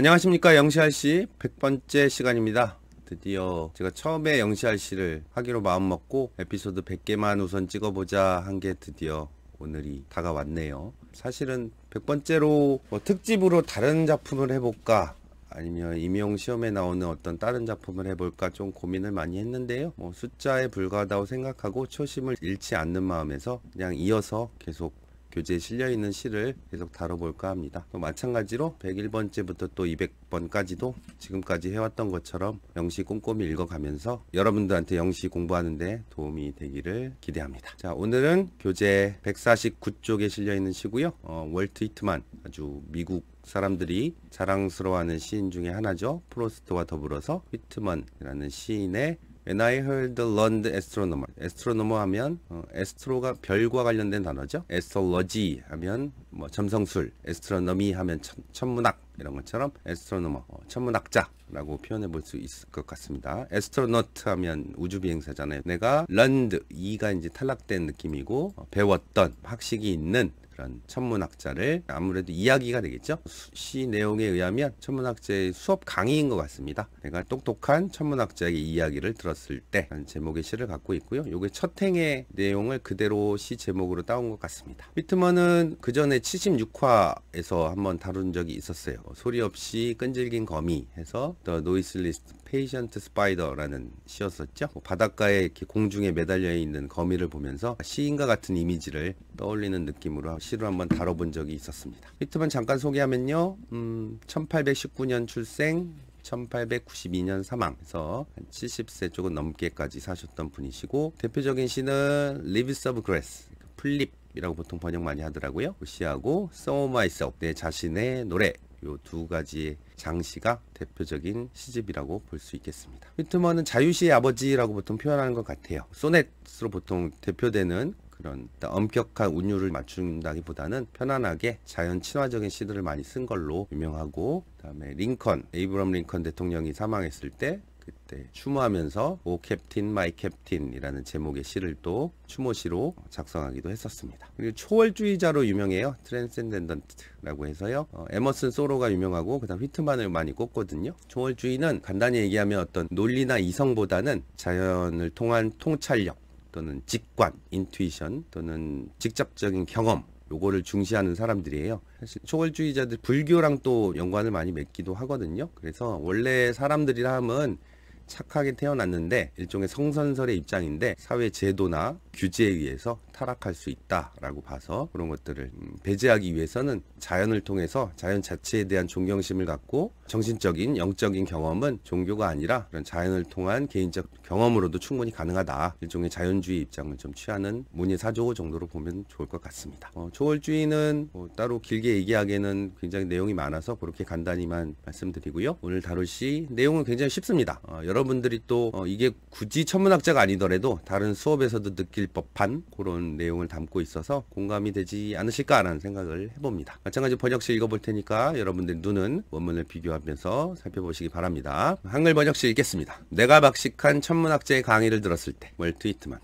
안녕하십니까 영시알씨 100번째 시간입니다 드디어 제가 처음에 영시알씨를 하기로 마음먹고 에피소드 100개만 우선 찍어보자 한 게 드디어 오늘이 다가왔네요 사실은 100번째로 뭐 특집으로 다른 작품을 해볼까 아니면 임용 시험에 나오는 어떤 다른 작품을 해볼까 좀 고민을 많이 했는데요. 뭐 숫자에 불과하다고 생각하고 초심을 잃지 않는 마음에서 그냥 이어서 계속 교재에 실려있는 시를 계속 다뤄볼까 합니다. 또 마찬가지로 101번째부터 또 200번까지도 지금까지 해왔던 것처럼 영시 꼼꼼히 읽어가면서 여러분들한테 영시 공부하는데 도움이 되기를 기대합니다. 자 오늘은 교재 149쪽에 실려있는 시고요. 어, 월트 히트만 아주 미국 사람들이 자랑스러워하는 시인 중에 하나죠. 프로스트와 더불어서 히트먼이라는 시인의 And I heard the learned astronomer. astronomer 하면 어, astro가 별과 관련된 단어죠. astrology 하면 뭐 점성술, astronomy 하면 천, 천문학 이런 것처럼 astronomer 어, 천문학자라고 표현해 볼 수 있을 것 같습니다. astronaut 하면 우주 비행사잖아요. 내가 learned 이가 이제 탈락된 느낌이고 어, 배웠던 학식이 있는 그러 그러니까 천문학자를 아무래도 이야기가 되겠죠. 시 내용에 의하면 천문학자의 수업 강의인 것 같습니다. 내가 똑똑한 천문학자의 이야기를 들었을 때 제목의 시를 갖고 있고요. 요게 첫 행의 내용을 그대로 시 제목으로 따온 것 같습니다. 피트먼은 그 전에 76화에서 한번 다룬 적이 있었어요. 소리 없이 끈질긴 거미 해서 The n o i s 페이션트 스파이더라는 시였었죠. 바닷가에 이렇게 공중에 매달려 있는 거미를 보면서 시인과 같은 이미지를 떠올리는 느낌으로 시를 한번 다뤄본 적이 있었습니다. 피트만 잠깐 소개하면요. 음, 1819년 출생, 1892년 사망 해서 70세 조금 넘게까지 사셨던 분이시고 대표적인 시는 Leaves of Grass 플립 그 이라고 보통 번역 많이 하더라고요. 그 시하고 So Myself 내 자신의 노래 이 두 가지 장씨가 대표적인 시집이라고 볼 수 있겠습니다. 휘트먼은 자유시의 아버지라고 보통 표현하는 것 같아요. 소넷으로 보통 대표되는 그런 엄격한 운율을 맞춘다기보다는 편안하게 자연 친화적인 시들을 많이 쓴 걸로 유명하고 그다음에 링컨 에이브럼 링컨 대통령이 사망했을 때 네, 추모하면서 오 캡틴 마이 캡틴이라는 제목의 시를 또 추모시로 작성하기도 했었습니다. 그리고 초월주의자로 유명해요. 트랜센덴던트라고 해서요. 어, 에머슨 소로가 유명하고 그다음 휘트만을 많이 꼽거든요. 초월주의는 간단히 얘기하면 어떤 논리나 이성보다는 자연을 통한 통찰력 또는 직관, 인투이션 또는 직접적인 경험 요거를 중시하는 사람들이에요. 사실 초월주의자들 불교랑 또 연관을 많이 맺기도 하거든요. 그래서 원래 사람들이라 함은 착하게 태어났는데 일종의 성선설의 입장인데 사회 제도나 규제에 의해서 타락할 수 있다라고 봐서 그런 것들을 음, 배제하기 위해서는 자연을 통해서 자연 자체에 대한 존경심을 갖고 정신적인 영적인 경험은 종교가 아니라 그런 자연을 통한 개인적 경험으로도 충분히 가능하다 일종의 자연주의 입장을 좀 취하는 문예사조 정도로 보면 좋을 것 같습니다 어, 초월주의는 뭐 따로 길게 얘기하기에는 굉장히 내용이 많아서 그렇게 간단히만 말씀드리고요 오늘 다룰 시 내용은 굉장히 쉽습니다 어, 여러분들이 또 어, 이게 굳이 천문학자가 아니더라도 다른 수업에서도 느낄 바뀔 법한 그런 내용을 담고 있어서 공감이 되지 않으실까라는 생각을 해봅니다. 마찬가지 번역실 읽어볼 테니까 여러분들 눈은 원문을 비교하면서 살펴보시기 바랍니다. 한글 번역실 읽겠습니다. 내가 박식한 천문학자의 강의를 들었을 때 월트위트만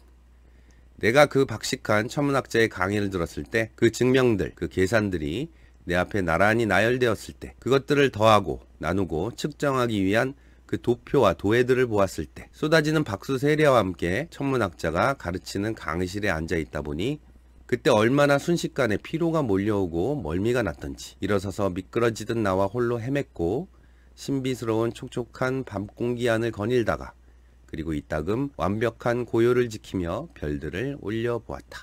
내가 그 박식한 천문학자의 강의를 들었을 때 그 증명들, 그 계산들이 내 앞에 나란히 나열되었을 때 그것들을 더하고 나누고 측정하기 위한 그 도표와 도예들을 보았을 때 쏟아지는 박수 세례와 함께 천문학자가 가르치는 강의실에 앉아 있다 보니 그때 얼마나 순식간에 피로가 몰려오고 멀미가 났던지 일어서서 미끄러지듯 나와 홀로 헤맸고 신비스러운 촉촉한 밤 공기 안을 거닐다가 그리고 이따금 완벽한 고요를 지키며 별들을 올려보았다.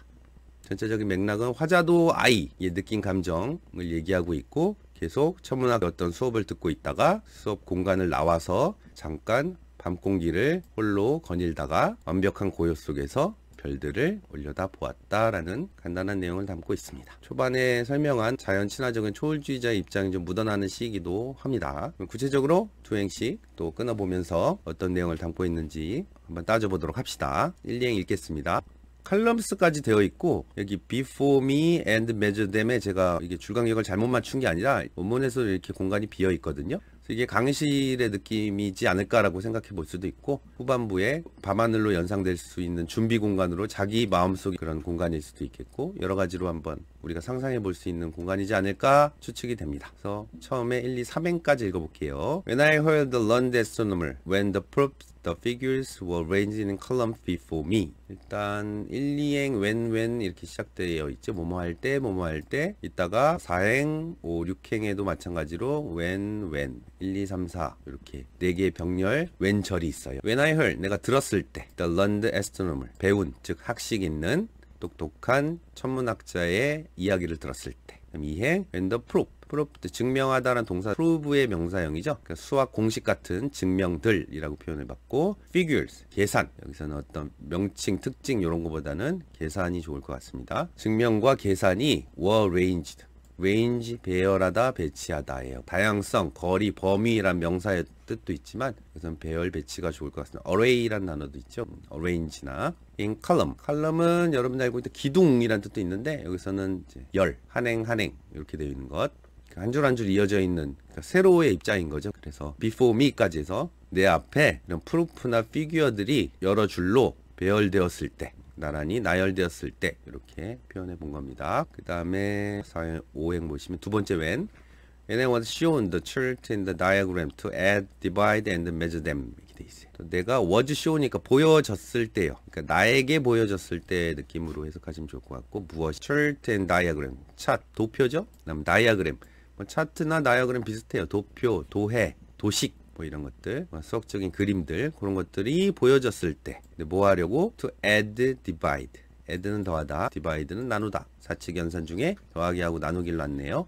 전체적인 맥락은 화자도 아이의 느낀 감정을 얘기하고 있고 계속 천문학 어떤 수업을 듣고 있다가 수업 공간을 나와서 잠깐 밤 공기를 홀로 거닐다가 완벽한 고요 속에서 별들을 올려다 보았다라는 간단한 내용을 담고 있습니다. 초반에 설명한 자연 친화적인 초월주의자의 입장이 좀 묻어나는 시기도 합니다. 구체적으로 두 행씩 또 끊어보면서 어떤 내용을 담고 있는지 한번 따져보도록 합시다. 1, 2행 읽겠습니다. 칼럼스까지 되어 있고 여기 before me and measure them에 제가 이게 줄강격을 잘못 맞춘 게 아니라 원문에서 이렇게 공간이 비어 있거든요. 이게 강의실의 느낌이지 않을까라고 생각해 볼 수도 있고 후반부에 밤하늘로 연상될 수 있는 준비 공간으로 자기 마음속의 그런 공간일 수도 있겠고 여러 가지로 한번 우리가 상상해 볼 수 있는 공간이지 않을까 추측이 됩니다. 그래서 처음에 1, 2, 3행까지 읽어볼게요. When I heard the London astronomer, when the proofs The figures were r a n g e d in columns before me. 일단 1, 2행, when, when 이렇게 시작되어 있죠. 뭐뭐 할 때, 뭐뭐 할 때. 이따가 4행, 5, 6행에도 마찬가지로 when, when, 1, 2, 3, 4 이렇게 4개의 병렬, when 절이 있어요. When I heard, 내가 들었을 때 The London Astronomer, 배운, 즉 학식 있는 똑똑한 천문학자의 이야기를 들었을 때 그럼 이행 앤더 프로 프로프트 증명하다라는 동사 prove의 명사형이죠. 그러니까 수학 공식 같은 증명들이라고 표현을 받고 figures 계산 여기서는 어떤 명칭 특징 이런 것보다는 계산이 좋을 것 같습니다. 증명과 계산이 were arranged 레인지, 배열하다, 배치하다예요. 다양성, 거리, 범위란 명사의 뜻도 있지만 이것 배열 배치가 좋을 것 같습니다. array란 단어도 있죠. arrange나 in column. column은 여러분들 알고 있는 기둥이란 뜻도 있는데 여기서는 열, 한행, 한행 이렇게 되어 있는 것. 그러니까 한줄 한줄 한 줄 이어져 있는 그러니까 세로의 입자인 거죠. 그래서 before me까지 해서 내 앞에 이런 프루프나 피규어들이 여러 줄로 배열되었을 때 나란히 나열되었을 때 이렇게 표현해 본 겁니다. 그 다음에 4행 보시면 두 번째 when And I was shown the chart and the diagram to add, divide, and measure them. 이렇게 돼 있어요. 내가 was show니까 보여졌을 때요. 그러니까 나에게 보여졌을 때 느낌으로 해석하시면 좋을 것 같고 무엇? chart and diagram. 차트, 도표죠? 그다음 diagram. 뭐 차트나 다이어그램 비슷해요. 도표, 도해, 도식 뭐 이런 것들 뭐 수학적인 그림들 그런 것들이 보여졌을 때뭐 하려고 to add divide add는 더하다 divide는 나누다 사측 연산 중에 더하기하고 나누기를 났네요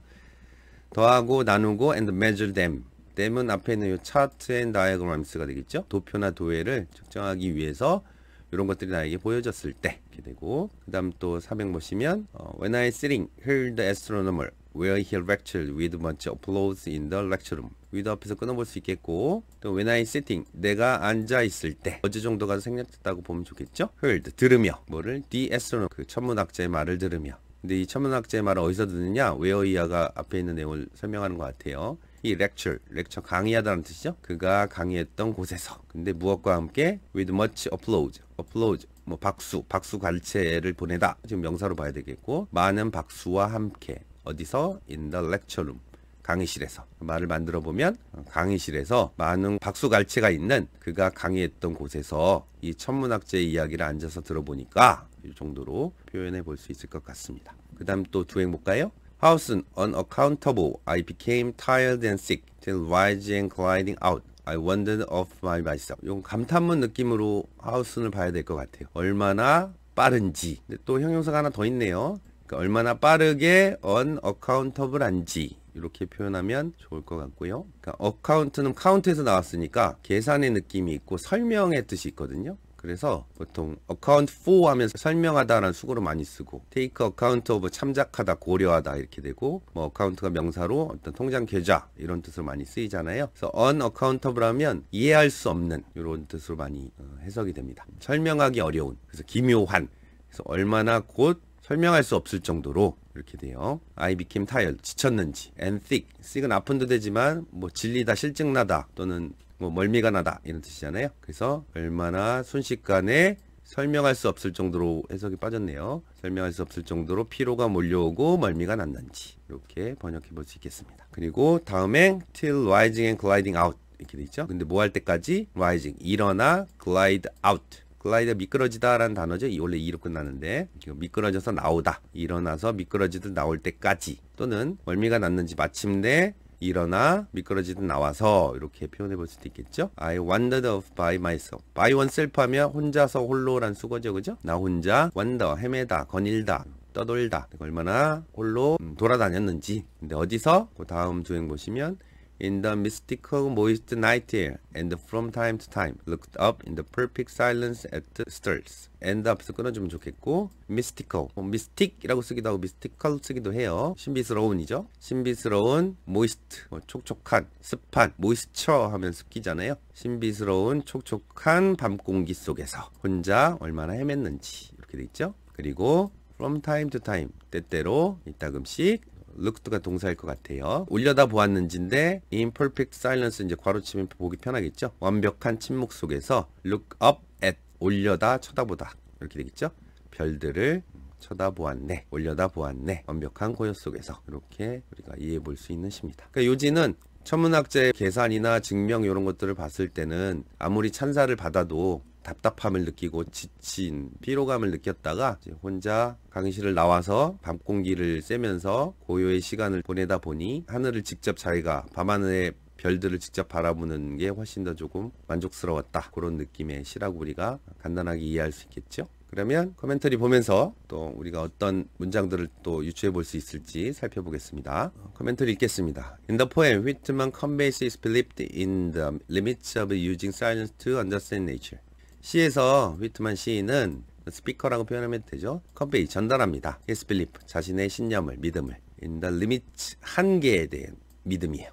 더하고 나누고 and measure them them은 앞에 있는 요 차트 앤 다이어그램스가 되겠죠 도표나 도해를 측정하기 위해서 이런 것들이 나에게 보여졌을 때 이렇게 되고 그 다음 또400 보시면 어, When I sitting heard the astronomer where he lectured with much applause in the lecture room 위도 앞에서 끊어볼 수 있겠고 또 when I sitting 내가 앉아있을 때 어제 정도가 생략됐다고 보면 좋겠죠 heard 들으며 뭐를 D s t r o 그 천문학자의 말을 들으며 근데 이 천문학자의 말을 어디서 듣느냐 웨어이하가 앞에 있는 내용을 설명하는 것 같아요 이 lecture, lecture 강의하다는 뜻이죠 그가 강의했던 곳에서 근데 무엇과 함께 with much applause applause 뭐 박수, 박수 갈채를 보내다 지금 명사로 봐야 되겠고 많은 박수와 함께 어디서? in the lecture room 강의실에서 말을 만들어 보면 강의실에서 많은 박수갈채가 있는 그가 강의했던 곳에서 이천문학자의 이야기를 앉아서 들어보니까 이 정도로 표현해 볼 수 있을 것 같습니다. 그 다음 또 두행 볼까요? Housen unaccountable. I became tired and sick till rising and gliding out. I wondered of my myself. 이건 감탄문 느낌으로 하우슨을 봐야 될 것 같아요. 얼마나 빠른지. 또 형용사가 하나 더 있네요. 그러니까 얼마나 빠르게 unaccountable 한지 이렇게 표현하면 좋을 것 같고요 그러니까 어카운트는 카운트에서 나왔으니까 계산의 느낌이 있고 설명의 뜻이 있거든요 그래서 보통 account for 하면 설명하다라는 수고로 많이 쓰고 take account of 참작하다 고려하다 이렇게 되고 뭐 account가 명사로 어떤 통장 계좌 이런 뜻으로 많이 쓰이잖아요 그래서 unaccountable 하면 이해할 수 없는 이런 뜻으로 많이 어, 해석이 됩니다 설명하기 어려운 그래서 기묘한 그래서 얼마나 곧 설명할 수 없을 정도로 이렇게 돼요. I became tired, 지쳤는지, and sick, sick은 아픈 듯 되지만 뭐 질리다, 실증나다 또는 뭐 멀미가 나다 이런 뜻이잖아요. 그래서 얼마나 순식간에 설명할 수 없을 정도로 해석이 빠졌네요. 설명할 수 없을 정도로 피로가 몰려오고 멀미가 났는지 이렇게 번역해 볼 수 있겠습니다. 그리고 다음엔 till rising and gliding out 이렇게 돼 있죠. 근데 뭐 할 때까지 rising 일어나 glide out 글라이더 미끄러지다라는 단어죠. 원래 이로 끝나는데 미끄러져서 나오다, 일어나서 미끄러지듯 나올 때까지 또는 멀미가 났는지 마침내 일어나 미끄러지듯 나와서 이렇게 표현해 볼 수도 있겠죠. I wandered off by myself. by oneself 하면 혼자서 홀로란 수거죠. 그죠? 나 혼자 wander 헤매다, 거닐다. 떠돌다 얼마나 홀로 음, 돌아다녔는지 근데 어디서 그 다음 주행 보시면 in the mystical moist night air, and from time to time looked up in the perfect silence at stars. and 앞에서 끊어주면 좋겠고 mystical, mystic이라고 쓰기도 하고 mystical 쓰기도 해요. 신비스러운이죠. 신비스러운, moist, 촉촉한, 습한, moisture 하면 습기잖아요. 신비스러운, 촉촉한 밤 공기 속에서 혼자 얼마나 헤맸는지 이렇게 돼 있죠. 그리고 from time to time 때때로 이따금씩 looked가 동사일 것 같아요. 올려다 보았는지인데 in perfect silence 이제 괄호치면 보기 편하겠죠. 완벽한 침묵 속에서 look up at 올려다 쳐다보다 이렇게 되겠죠. 별들을 쳐다보았네 올려다보았네 완벽한 고요 속에서 이렇게 우리가 이해해 볼 수 있는 시입니다 그러니까 요지는 천문학자의 계산이나 증명 이런 것들을 봤을 때는 아무리 찬사를 받아도 답답함을 느끼고 지친 피로감을 느꼈다가 혼자 강의실을 나와서 밤 공기를 쐬면서 고요의 시간을 보내다 보니 하늘을 직접 자기가 밤하늘의 별들을 직접 바라보는 게 훨씬 더 조금 만족스러웠다 그런 느낌의 시라고우리가 간단하게 이해할 수 있겠죠 그러면 커멘터리 보면서 또 우리가 어떤 문장들을 또 유추해 볼 수 있을지 살펴보겠습니다. 커멘터리 읽겠습니다. In the poem, Whitman conveys his belief in the limits of using science to understand nature. 시에서 위트만 시인은 스피커라고 표현하면 되죠. 컴페이 전달합니다. h 스 s 리프 자신의 신념을 믿음을 in 리 h e 한계에 대한 믿음이에요.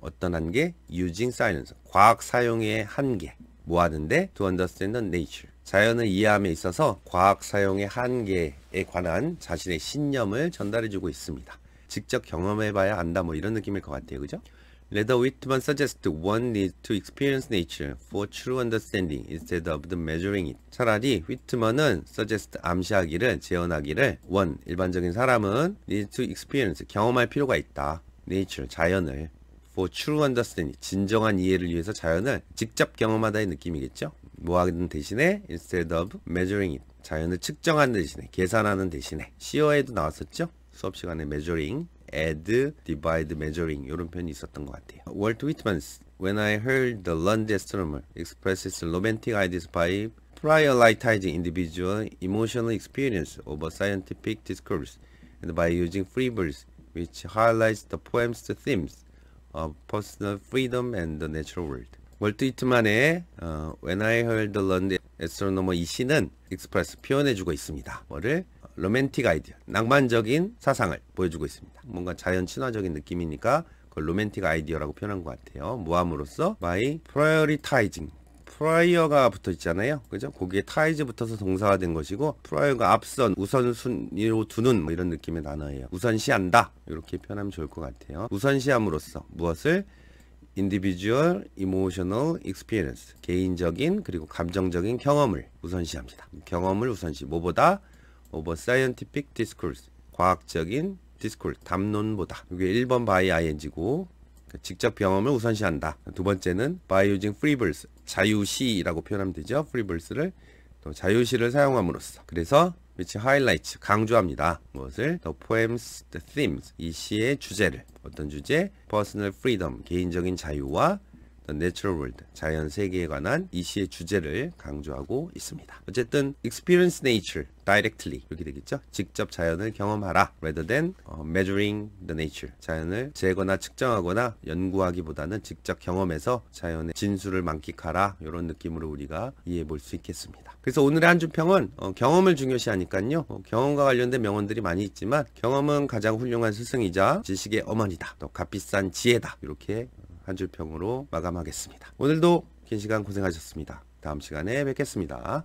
어떤 한계? using science 과학 사용의 한계 뭐하는데 to understand the nature 자연을 이해함에 있어서 과학 사용의 한계에 관한 자신의 신념을 전달해주고 있습니다. 직접 경험해봐야 안다 뭐 이런 느낌일 것 같아요. 그죠? Rather, Whitman suggests one needs to experience nature for true understanding instead of the measuring it. 차라리 휘트먼은 suggest 암시하기를 재현하기를 one 일반적인 사람은 needs to experience 경험할 필요가 있다. nature 자연을 for true understanding 진정한 이해를 위해서 자연을 직접 경험하다의 느낌이겠죠. 뭐 하는 대신에 instead of measuring it 자연을 측정하는 대신에 계산하는 대신에 시어에도 나왔었죠. 수업 시간에 measuring add, divide, measuring 이런 표현이 있었던 것 같아요. Walt 위트만스 When I heard the London astronomer expresses romantic ideas by prioritizing individual emotional experience over scientific discourse and by using free verse which highlights the poem's themes of personal freedom and the natural world. Walt Whitman의 uh, When I Heard the London Astronomer 이 시는 express 표현해주고 있습니다. 뭐를 로맨틱 아이디어, 낭만적인 사상을 보여주고 있습니다. 뭔가 자연 친화적인 느낌이니까 그걸 로맨틱 아이디어라고 표현한 것 같아요. 모함으로써 by prioritizing 프라이어가 붙어 있잖아요. 그죠? 거기에 타이즈 붙어서 동사가 된 것이고 프라이어가 앞선 우선순위로 두는 뭐 이런 느낌의 단어예요. 우선시한다. 이렇게 표현하면 좋을 것 같아요. 우선시함으로써 무엇을 individual, emotional experience 개인적인 그리고 감정적인 경험을 우선시합니다. 경험을 우선시 뭐보다 over scientific discourse 과학적인 디스콜 담론보다 이게 1번 by ing고 직접 경험을 우선시한다 두 번째는 by using freeverse 자유시라고 표현하면 되죠 freeverse를 또 자유시를 사용함으로써 그래서 which highlights 강조합니다 무엇을 the poem's the themes 이 시의 주제를 어떤 주제 personal freedom 개인적인 자유와 n a The u 어떤 World, 자연 세계에 관한 이 시의 주제를 강조하고 있습니다. 어쨌든 experience nature directly 이렇게 되겠죠. 직접 자연을 경험하라 rather than 어, measuring the nature. 자연을 재거나 측정하거나 연구하기보다는 직접 경험해서 자연의 진수를 만끽하라 이런 느낌으로 우리가 이해해 볼 수 있겠습니다. 그래서 오늘의 한주평은 어, 경험을 중요시하니까요. 어, 경험과 관련된 명언들이 많이 있지만 경험은 가장 훌륭한 스승이자 지식의 어머니다. 또 값비싼 지혜다. 이렇게 한줄 평으로 마감하겠습니다. 오늘도 긴 시간 고생하셨습니다. 다음 시간에 뵙겠습니다.